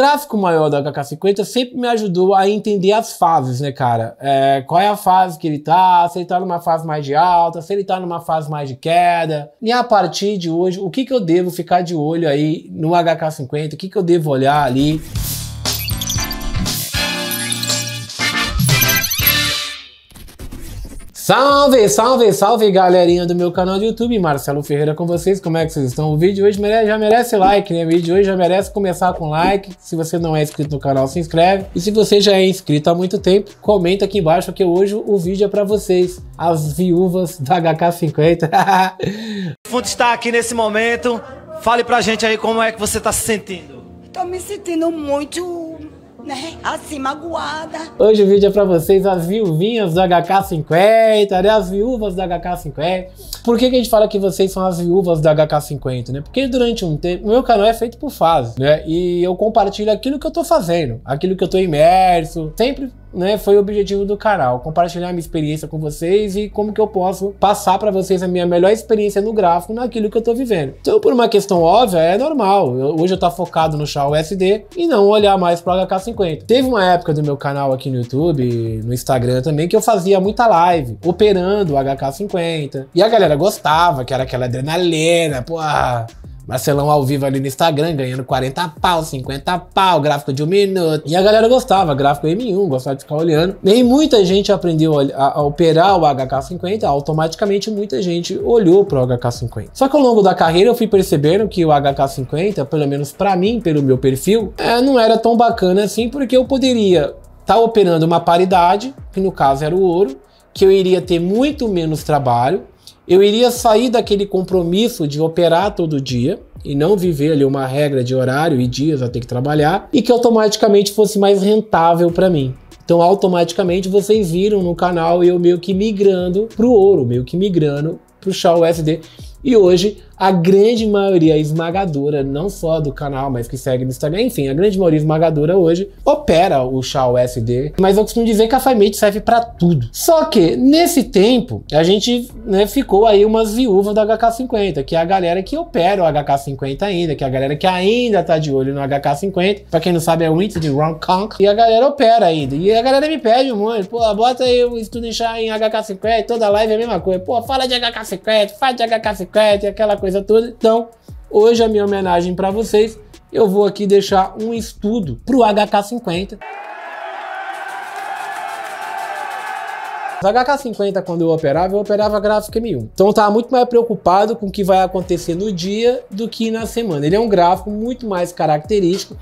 gráfico maior do HK50 sempre me ajudou a entender as fases, né, cara? É, qual é a fase que ele tá, se ele tá numa fase mais de alta, se ele tá numa fase mais de queda. E a partir de hoje, o que, que eu devo ficar de olho aí no HK50? O que, que eu devo olhar ali? Salve, salve, salve galerinha do meu canal do YouTube, Marcelo Ferreira com vocês, como é que vocês estão? O vídeo hoje merece, já merece like, né? O vídeo hoje já merece começar com like, se você não é inscrito no canal, se inscreve, e se você já é inscrito há muito tempo, comenta aqui embaixo que hoje o vídeo é pra vocês, as viúvas da HK50. o Fundo está aqui nesse momento, fale pra gente aí como é que você tá se sentindo. Tô me sentindo muito né? Assim, magoada. Hoje o vídeo é pra vocês, as viuvinhas do HK50, né? As viúvas do HK50. Por que, que a gente fala que vocês são as viúvas do HK50, né? Porque durante um tempo, o meu canal é feito por fase, né? E eu compartilho aquilo que eu tô fazendo, aquilo que eu tô imerso, sempre né, foi o objetivo do canal, compartilhar minha experiência com vocês e como que eu posso passar para vocês a minha melhor experiência no gráfico, naquilo que eu estou vivendo. Então, por uma questão óbvia, é normal. Eu, hoje eu estou focado no Shaw SD e não olhar mais para o HK50. Teve uma época do meu canal aqui no YouTube, no Instagram também, que eu fazia muita live operando o HK50. E a galera gostava, que era aquela adrenalina, pô, Marcelão ao vivo ali no Instagram, ganhando 40 pau, 50 pau, gráfico de um minuto. E a galera gostava, gráfico M1, gostava de ficar olhando. Nem muita gente aprendeu a, a operar o HK50, automaticamente muita gente olhou pro HK50. Só que ao longo da carreira eu fui percebendo que o HK50, pelo menos para mim, pelo meu perfil, é, não era tão bacana assim, porque eu poderia estar tá operando uma paridade, que no caso era o ouro, que eu iria ter muito menos trabalho, eu iria sair daquele compromisso de operar todo dia e não viver ali uma regra de horário e dias a ter que trabalhar e que automaticamente fosse mais rentável para mim. Então, automaticamente vocês viram no canal eu meio que migrando para o ouro, meio que migrando para o chá USD. E hoje a grande maioria esmagadora, não só do canal, mas que segue no Instagram, enfim, a grande maioria esmagadora hoje opera o chá USD, mas eu costumo dizer que a FiMate serve para tudo. Só que nesse tempo, a gente né, ficou aí umas viúvas do HK50, que é a galera que opera o HK50 ainda, que é a galera que ainda tá de olho no HK50, para quem não sabe é o índice de Hong Kong, e a galera opera ainda. E a galera me pede um monte, pô, bota aí o estudo em chá em HK50, toda live é a mesma coisa, pô, fala de HK50, faz de HK50, aquela coisa coisa toda. Então, hoje a minha homenagem para vocês, eu vou aqui deixar um estudo para o HK50. O HK50, quando eu operava, eu operava gráfico M1. Então eu estava muito mais preocupado com o que vai acontecer no dia do que na semana. Ele é um gráfico muito mais característico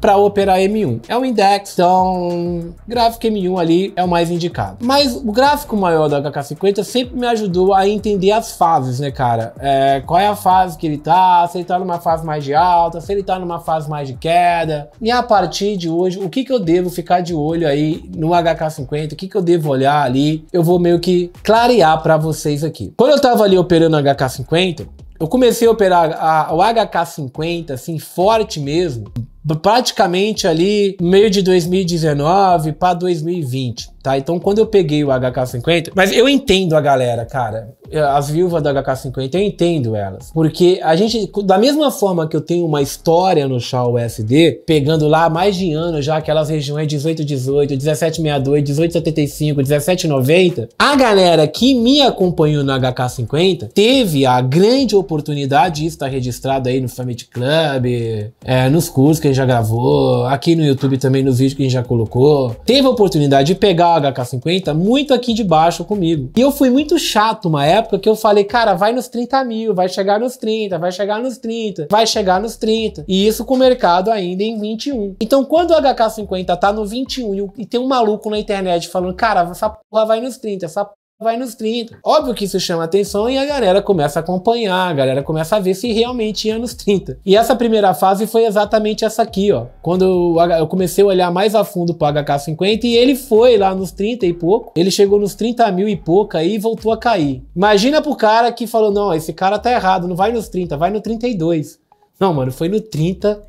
para operar M1. É um index, então gráfico M1 ali é o mais indicado. Mas o gráfico maior do HK50 sempre me ajudou a entender as fases, né, cara? É, qual é a fase que ele tá, se ele tá numa fase mais de alta, se ele tá numa fase mais de queda. E a partir de hoje, o que que eu devo ficar de olho aí no HK50? O que que eu devo olhar ali? Eu vou meio que clarear para vocês aqui. Quando eu tava ali operando o HK50, eu comecei a operar a, o HK50 assim forte mesmo praticamente ali meio de 2019 para 2020, tá? Então quando eu peguei o HK50, mas eu entendo a galera, cara, as viúvas do HK50, eu entendo elas, porque a gente, da mesma forma que eu tenho uma história no Shaw USD, pegando lá mais de ano já aquelas regiões 1818, 1762, 1875, 1790, a galera que me acompanhou no HK50 teve a grande oportunidade, isso está registrado aí no Family Club, é, nos cursos que gente já gravou, aqui no YouTube também, no vídeo que a gente já colocou. Teve a oportunidade de pegar o HK50 muito aqui de baixo comigo. E eu fui muito chato uma época que eu falei, cara, vai nos 30 mil, vai chegar nos 30, vai chegar nos 30, vai chegar nos 30. E isso com o mercado ainda em 21. Então quando o HK50 tá no 21 e tem um maluco na internet falando, cara, essa porra vai nos 30, essa vai nos 30. Óbvio que isso chama atenção e a galera começa a acompanhar, a galera começa a ver se realmente ia nos 30. E essa primeira fase foi exatamente essa aqui, ó. Quando eu comecei a olhar mais a fundo pro HK50 e ele foi lá nos 30 e pouco, ele chegou nos 30 mil e pouco aí e voltou a cair. Imagina pro cara que falou, não, esse cara tá errado, não vai nos 30, vai no 32. Não, mano, foi no 30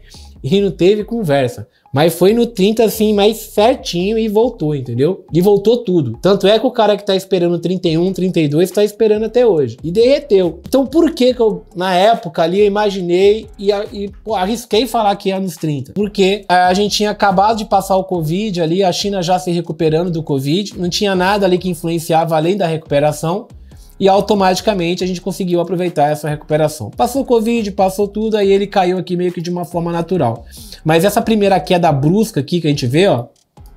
e não teve conversa. Mas foi no 30, assim, mais certinho e voltou, entendeu? E voltou tudo. Tanto é que o cara que tá esperando 31, 32, tá esperando até hoje. E derreteu. Então por que que eu, na época ali, eu imaginei e, e pô, arrisquei falar que ia é nos 30? Porque a, a gente tinha acabado de passar o Covid ali, a China já se recuperando do Covid, não tinha nada ali que influenciava além da recuperação e automaticamente a gente conseguiu aproveitar essa recuperação. Passou o Covid, passou tudo, aí ele caiu aqui meio que de uma forma natural. Mas essa primeira queda brusca aqui que a gente vê, ó,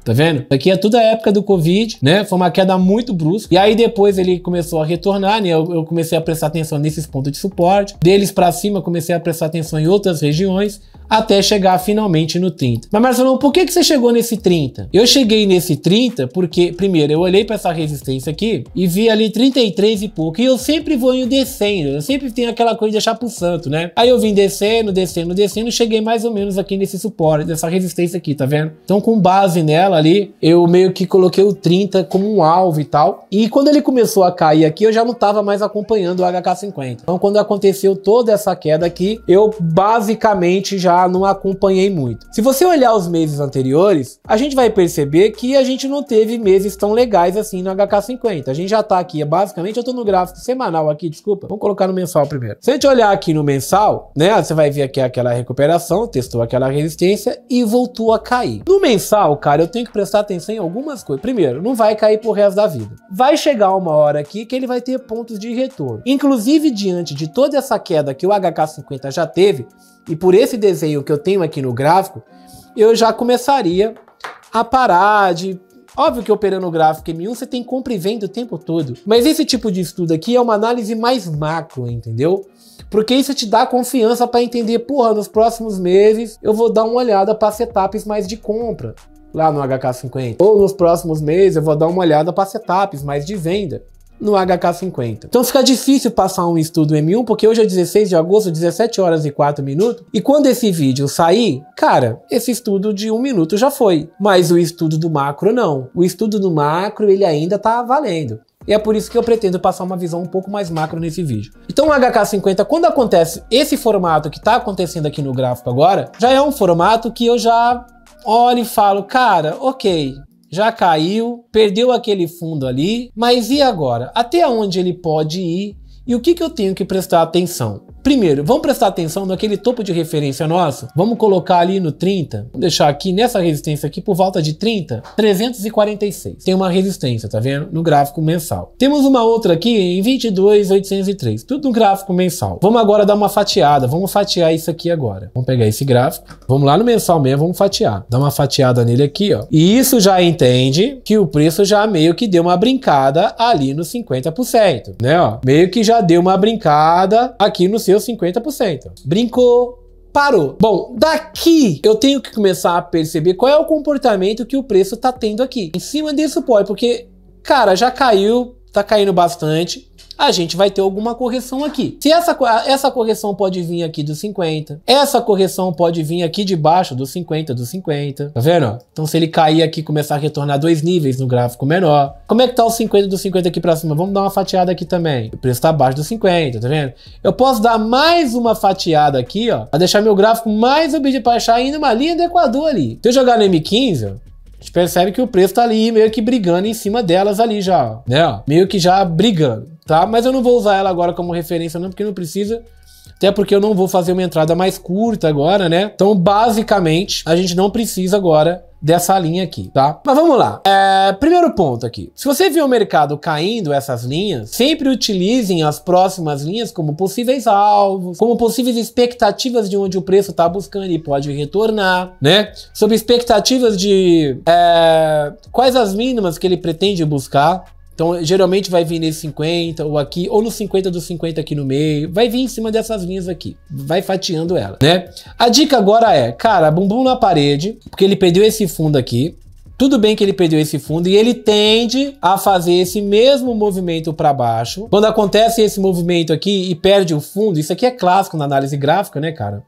tá vendo? Aqui é tudo a época do Covid, né? Foi uma queda muito brusca. E aí depois ele começou a retornar, né? Eu, eu comecei a prestar atenção nesses pontos de suporte. Deles para cima, comecei a prestar atenção em outras regiões até chegar finalmente no 30. Mas Marcelo, por que, que você chegou nesse 30? Eu cheguei nesse 30 porque, primeiro, eu olhei para essa resistência aqui e vi ali 33 e pouco. E eu sempre vou indo descendo, eu sempre tenho aquela coisa de achar pro santo, né? Aí eu vim descendo, descendo, descendo, cheguei mais ou menos aqui nesse suporte, dessa resistência aqui, tá vendo? Então, com base nela, ali, eu meio que coloquei o 30 como um alvo e tal. E quando ele começou a cair aqui, eu já não estava mais acompanhando o HK50. Então, quando aconteceu toda essa queda aqui, eu basicamente já não acompanhei muito. Se você olhar os meses anteriores, a gente vai perceber que a gente não teve meses tão legais assim no HK50. A gente já tá aqui, é basicamente, eu tô no gráfico semanal aqui, desculpa. Vamos colocar no mensal primeiro. Se a gente olhar aqui no mensal, né, você vai ver aqui aquela recuperação, testou aquela resistência e voltou a cair. No mensal, cara, eu tenho tem que prestar atenção em algumas coisas. Primeiro, não vai cair pro resto da vida. Vai chegar uma hora aqui que ele vai ter pontos de retorno. Inclusive, diante de toda essa queda que o HK50 já teve, e por esse desenho que eu tenho aqui no gráfico, eu já começaria a parar de Óbvio que operando o gráfico M1 você tem compra e venda o tempo todo, mas esse tipo de estudo aqui é uma análise mais macro, entendeu? Porque isso te dá confiança para entender, porra, nos próximos meses eu vou dar uma olhada para setups mais de compra lá no HK50. Ou nos próximos meses eu vou dar uma olhada para setups mais de venda no HK50. Então fica difícil passar um estudo M1, porque hoje é 16 de agosto, 17 horas e 4 minutos, e quando esse vídeo sair, cara, esse estudo de um minuto já foi, mas o estudo do macro não. O estudo do macro, ele ainda tá valendo. E é por isso que eu pretendo passar uma visão um pouco mais macro nesse vídeo. Então o HK50, quando acontece esse formato que está acontecendo aqui no gráfico agora, já é um formato que eu já olho e falo, cara, ok, já caiu, perdeu aquele fundo ali, mas e agora? Até onde ele pode ir e o que, que eu tenho que prestar atenção? Primeiro, vamos prestar atenção naquele topo de referência nosso. Vamos colocar ali no 30. Vamos deixar aqui nessa resistência aqui por volta de 30, 346. Tem uma resistência, tá vendo? No gráfico mensal. Temos uma outra aqui em 22,803. Tudo no gráfico mensal. Vamos agora dar uma fatiada. Vamos fatiar isso aqui agora. Vamos pegar esse gráfico. Vamos lá no mensal mesmo, vamos fatiar. Dá uma fatiada nele aqui, ó. E isso já entende que o preço já meio que deu uma brincada ali no 50%, né, ó? Meio que já deu uma brincada aqui no seu deu 50%. Brincou, parou. Bom, daqui eu tenho que começar a perceber qual é o comportamento que o preço tá tendo aqui. Em cima desse pó, é porque, cara, já caiu Tá caindo bastante, a gente vai ter alguma correção aqui. Se essa, essa correção pode vir aqui dos 50, essa correção pode vir aqui debaixo dos 50, dos 50, tá vendo? Então se ele cair aqui começar a retornar dois níveis no gráfico menor, como é que tá o 50 dos 50 aqui pra cima? Vamos dar uma fatiada aqui também. O preço tá abaixo dos 50, tá vendo? Eu posso dar mais uma fatiada aqui, ó, pra deixar meu gráfico mais obediente, pra achar ainda uma linha do Equador ali. Se eu jogar no M15, ó, a gente percebe que o preço tá ali meio que brigando em cima delas ali já, né? Meio que já brigando, tá? Mas eu não vou usar ela agora como referência não, porque não precisa. Até porque eu não vou fazer uma entrada mais curta agora, né? Então, basicamente, a gente não precisa agora dessa linha aqui, tá? Mas vamos lá. É, primeiro ponto aqui. Se você vê o mercado caindo essas linhas, sempre utilizem as próximas linhas como possíveis alvos, como possíveis expectativas de onde o preço está buscando e pode retornar, né? Sobre expectativas de é, quais as mínimas que ele pretende buscar, então, geralmente vai vir nesse 50 ou aqui, ou no 50 do 50 aqui no meio. Vai vir em cima dessas linhas aqui. Vai fatiando ela, né? A dica agora é, cara, bumbum na parede, porque ele perdeu esse fundo aqui. Tudo bem que ele perdeu esse fundo e ele tende a fazer esse mesmo movimento para baixo. Quando acontece esse movimento aqui e perde o fundo, isso aqui é clássico na análise gráfica, né, cara?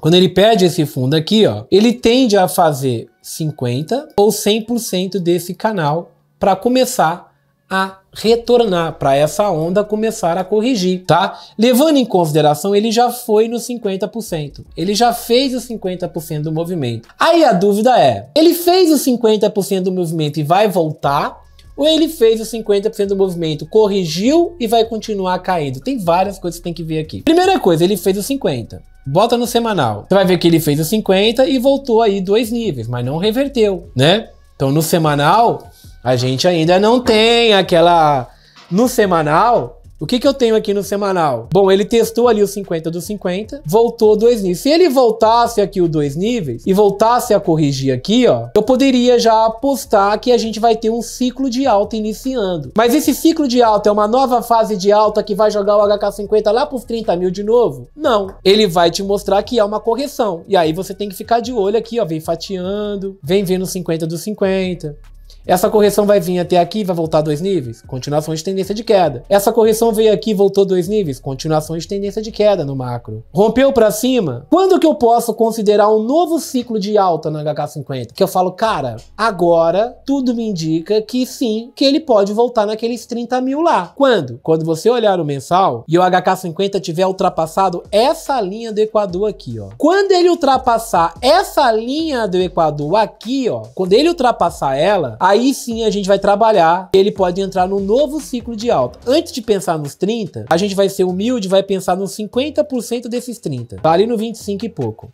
Quando ele perde esse fundo aqui, ó, ele tende a fazer 50 ou 100% desse canal para começar a retornar para essa onda começar a corrigir, tá? Levando em consideração, ele já foi no 50%. Ele já fez o 50% do movimento. Aí a dúvida é, ele fez o 50% do movimento e vai voltar? Ou ele fez o 50% do movimento, corrigiu e vai continuar caindo? Tem várias coisas que tem que ver aqui. Primeira coisa, ele fez o 50%. Bota no semanal. Você vai ver que ele fez o 50 e voltou aí dois níveis, mas não reverteu, né? Então no semanal, a gente ainda não tem aquela. No semanal, o que, que eu tenho aqui no semanal? Bom, ele testou ali os 50 dos 50, voltou dois níveis. Se ele voltasse aqui os dois níveis e voltasse a corrigir aqui, ó, eu poderia já apostar que a gente vai ter um ciclo de alta iniciando. Mas esse ciclo de alta é uma nova fase de alta que vai jogar o HK50 lá para os 30 mil de novo? Não. Ele vai te mostrar que é uma correção. E aí você tem que ficar de olho aqui, ó, vem fatiando, vem vendo 50 dos 50. Essa correção vai vir até aqui, vai voltar dois níveis, continuação de tendência de queda. Essa correção veio aqui, voltou dois níveis, continuação de tendência de queda no macro. Rompeu para cima? Quando que eu posso considerar um novo ciclo de alta no HK50? Que eu falo, cara, agora tudo me indica que sim, que ele pode voltar naqueles 30 mil lá. Quando? Quando você olhar o mensal e o HK50 tiver ultrapassado essa linha do Equador aqui, ó. Quando ele ultrapassar essa linha do Equador aqui, ó, quando ele ultrapassar ela, aí aí sim a gente vai trabalhar ele pode entrar no novo ciclo de alta. Antes de pensar nos 30, a gente vai ser humilde, vai pensar nos 50% desses 30. Tá ali no 25 e pouco.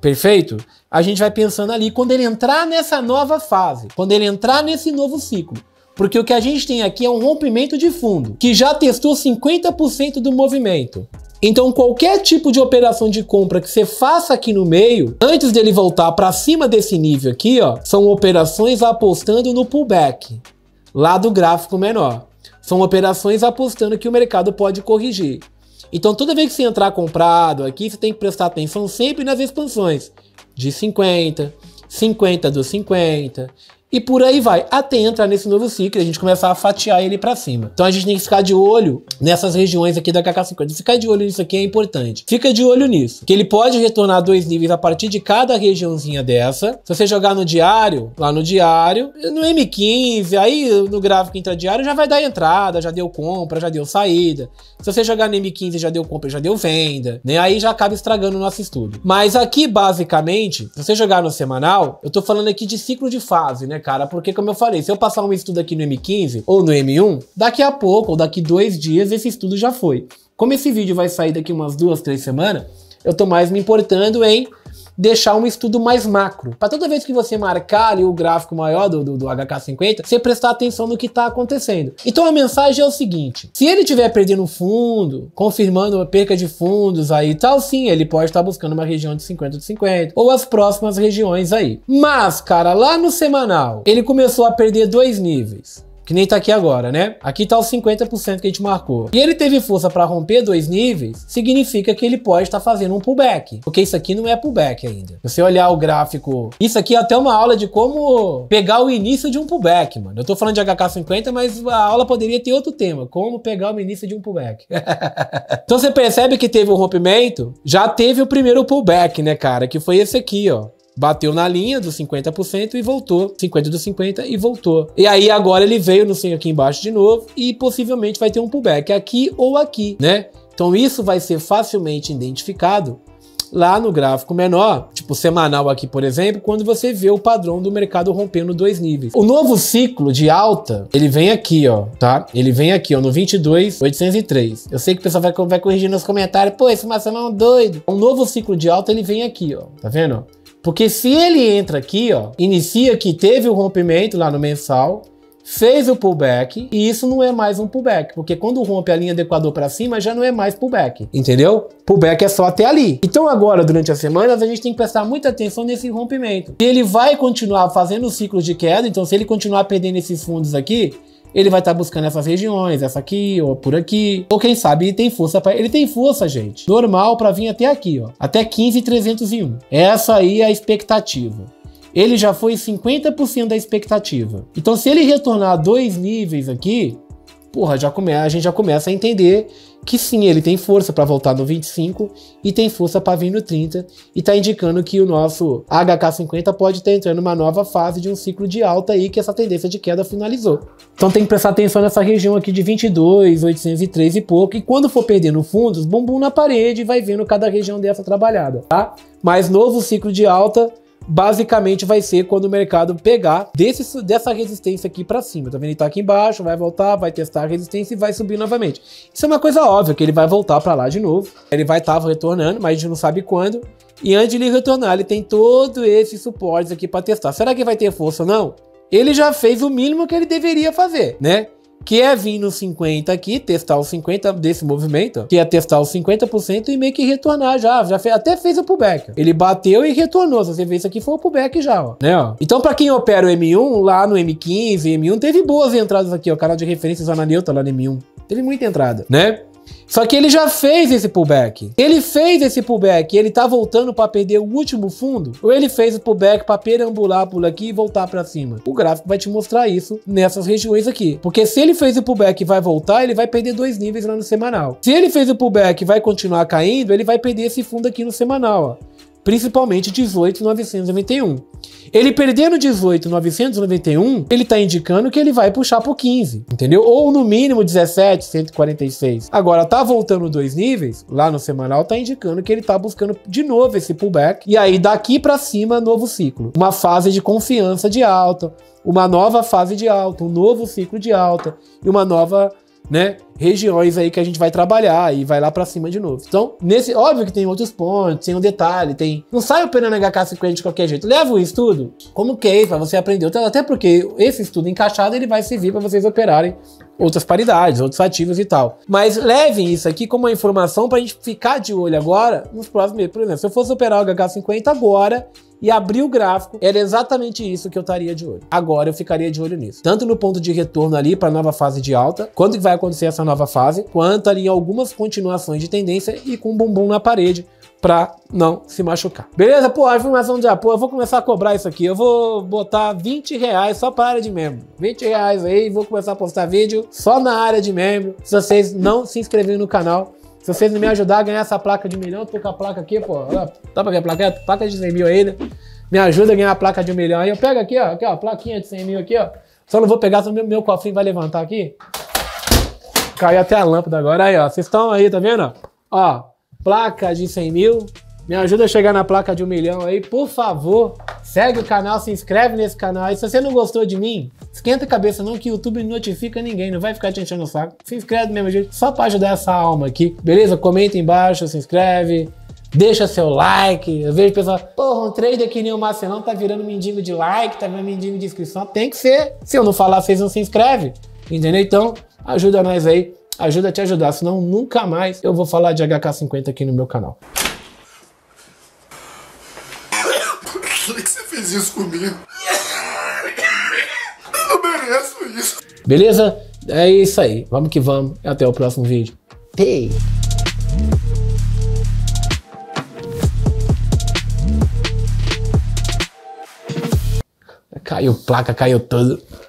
Perfeito? A gente vai pensando ali quando ele entrar nessa nova fase, quando ele entrar nesse novo ciclo. Porque o que a gente tem aqui é um rompimento de fundo, que já testou 50% do movimento. Então, qualquer tipo de operação de compra que você faça aqui no meio, antes dele voltar para cima desse nível aqui, ó, são operações apostando no pullback, lá do gráfico menor. São operações apostando que o mercado pode corrigir. Então, toda vez que você entrar comprado aqui, você tem que prestar atenção sempre nas expansões de 50, 50 dos 50, e por aí vai, até entrar nesse novo ciclo e a gente começar a fatiar ele para cima. Então a gente tem que ficar de olho nessas regiões aqui da KK50. Ficar de olho nisso aqui é importante. Fica de olho nisso, que ele pode retornar dois níveis a partir de cada regiãozinha dessa. Se você jogar no diário, lá no diário, no M15, aí no gráfico intradiário já vai dar entrada, já deu compra, já deu saída. Se você jogar no M15, já deu compra, já deu venda, né? Aí já acaba estragando o nosso estudo. Mas aqui, basicamente, se você jogar no semanal, eu tô falando aqui de ciclo de fase, né? né, cara? Porque, como eu falei, se eu passar um estudo aqui no M15 ou no M1, daqui a pouco ou daqui dois dias esse estudo já foi. Como esse vídeo vai sair daqui umas duas, três semanas, eu tô mais me importando em deixar um estudo mais macro. Para toda vez que você marcar ali o gráfico maior do, do, do HK50, você prestar atenção no que está acontecendo. Então a mensagem é o seguinte: se ele estiver perdendo fundo, confirmando uma perca de fundos aí e tal, sim, ele pode estar tá buscando uma região de 50 de 50 ou as próximas regiões aí. Mas, cara, lá no semanal, ele começou a perder dois níveis que nem tá aqui agora, né? Aqui tá os 50% que a gente marcou. E ele teve força para romper dois níveis, significa que ele pode estar tá fazendo um pullback, porque isso aqui não é pullback ainda. Você olhar o gráfico, isso aqui é até uma aula de como pegar o início de um pullback, mano. Eu tô falando de HK50, mas a aula poderia ter outro tema, como pegar o início de um pullback. então você percebe que teve um rompimento, já teve o primeiro pullback, né, cara, que foi esse aqui, ó bateu na linha dos 50% e voltou, 50 dos 50 e voltou. E aí agora ele veio no senhor aqui embaixo de novo e possivelmente vai ter um pullback aqui ou aqui, né? Então isso vai ser facilmente identificado lá no gráfico menor, tipo semanal aqui, por exemplo, quando você vê o padrão do mercado rompendo dois níveis. O novo ciclo de alta, ele vem aqui, ó, tá? Ele vem aqui, ó, no 22,803. Eu sei que o pessoal vai, vai corrigir nos comentários, pô, esse maçã é um doido. O novo ciclo de alta, ele vem aqui, ó, tá vendo? Porque se ele entra aqui, ó, inicia que teve o um rompimento lá no mensal, fez o pullback e isso não é mais um pullback, porque quando rompe a linha do Equador para cima já não é mais pullback, entendeu? Pullback é só até ali. Então agora durante as semanas a gente tem que prestar muita atenção nesse rompimento. Se ele vai continuar fazendo ciclos de queda, então se ele continuar perdendo esses fundos aqui, ele vai estar tá buscando essas regiões, essa aqui ou por aqui. Ou quem sabe ele tem força para ele tem força, gente. Normal para vir até aqui, ó, até 15.301. Essa aí é a expectativa. Ele já foi 50% da expectativa. Então se ele retornar dois níveis aqui, porra, já come, a gente já começa a entender que sim, ele tem força para voltar no 25 e tem força para vir no 30 e tá indicando que o nosso HK50 pode estar tá entrando numa nova fase de um ciclo de alta aí que essa tendência de queda finalizou. Então tem que prestar atenção nessa região aqui de 22, 803 e pouco e quando for perdendo fundos, bumbum na parede e vai vendo cada região dessa trabalhada, tá? Mas novo ciclo de alta basicamente vai ser quando o mercado pegar desse, dessa resistência aqui para cima. Tá vendo? Ele tá aqui embaixo, vai voltar, vai testar a resistência e vai subir novamente. Isso é uma coisa óbvia, que ele vai voltar para lá de novo. Ele vai estar tá retornando, mas a gente não sabe quando. E antes de ele retornar, ele tem todo esse suporte aqui para testar. Será que vai ter força ou não? Ele já fez o mínimo que ele deveria fazer, né? que é vir no 50 aqui, testar o 50 desse movimento, que é testar os 50% e meio que retornar já, já fez, até fez o pullback. Ele bateu e retornou, se você vê isso aqui foi o pullback já, ó, né, ó. Então para quem opera o M1, lá no M15, M1, teve boas entradas aqui, ó, canal de referência zona neutra lá no M1. Teve muita entrada, né? Só que ele já fez esse pullback. Ele fez esse pullback e ele tá voltando para perder o último fundo, ou ele fez o pullback para perambular por aqui e voltar para cima. O gráfico vai te mostrar isso nessas regiões aqui. Porque se ele fez o pullback e vai voltar, ele vai perder dois níveis lá no semanal. Se ele fez o pullback e vai continuar caindo, ele vai perder esse fundo aqui no semanal, ó principalmente 18,991. Ele perdendo 18,991, ele está indicando que ele vai puxar pro 15, entendeu? Ou no mínimo 17,146. Agora, tá voltando dois níveis, lá no semanal tá indicando que ele tá buscando de novo esse pullback. E aí, daqui para cima, novo ciclo. Uma fase de confiança de alta, uma nova fase de alta, um novo ciclo de alta e uma nova né, regiões aí que a gente vai trabalhar e vai lá para cima de novo. Então, nesse, óbvio que tem outros pontos, tem um detalhe, tem. Não sai o Pneu HK50 de qualquer jeito. Leva o estudo como case é para você aprender. Até porque esse estudo encaixado ele vai servir para vocês operarem outras paridades, outros ativos e tal. Mas levem isso aqui como uma informação para a gente ficar de olho agora nos próximos meses. Por exemplo, se eu fosse operar o hk 50 agora, e abrir o gráfico, era exatamente isso que eu estaria de olho. Agora eu ficaria de olho nisso. Tanto no ponto de retorno ali para a nova fase de alta, quando que vai acontecer essa nova fase, quanto ali algumas continuações de tendência e com bumbum na parede para não se machucar. Beleza? Pô, informação de apoio, eu vou começar a cobrar isso aqui. Eu vou botar 20 reais só para a área de membro. 20 reais aí, vou começar a postar vídeo só na área de membro. Se vocês não se inscreverem no canal, se vocês não me ajudar a ganhar essa placa de milhão, eu tô com a placa aqui, pô. Tá pra ver a placa? É, placa de 100 mil ainda. Né? Me ajuda a ganhar a placa de um milhão. Aí eu pego aqui, ó, aqui, ó, plaquinha de 100 mil aqui, ó. Só não vou pegar, senão meu, meu cofrinho vai levantar aqui. Caiu até a lâmpada agora. Aí, ó. Vocês estão aí, tá vendo? Ó, placa de 100 mil. Me ajuda a chegar na placa de um milhão aí, por favor. Segue o canal, se inscreve nesse canal. E se você não gostou de mim, esquenta a cabeça não que o YouTube notifica ninguém, não vai ficar te enchendo o saco. Se inscreve do mesmo jeito, só pra ajudar essa alma aqui. Beleza? Comenta embaixo, se inscreve. Deixa seu like. Eu vejo pessoal, porra, um trader que nem o Marcelão tá virando mendigo de like, tá virando mendigo de inscrição. Tem que ser. Se eu não falar, vocês não se inscrevem. Entendeu? Então, Ajuda nós aí, ajuda a te ajudar, senão nunca mais eu vou falar de HK50 aqui no meu canal. Por que você fez isso comigo? Eu não mereço isso. Beleza? É isso aí. Vamos que vamos. Até o próximo vídeo. Hey. Caiu placa, caiu tudo.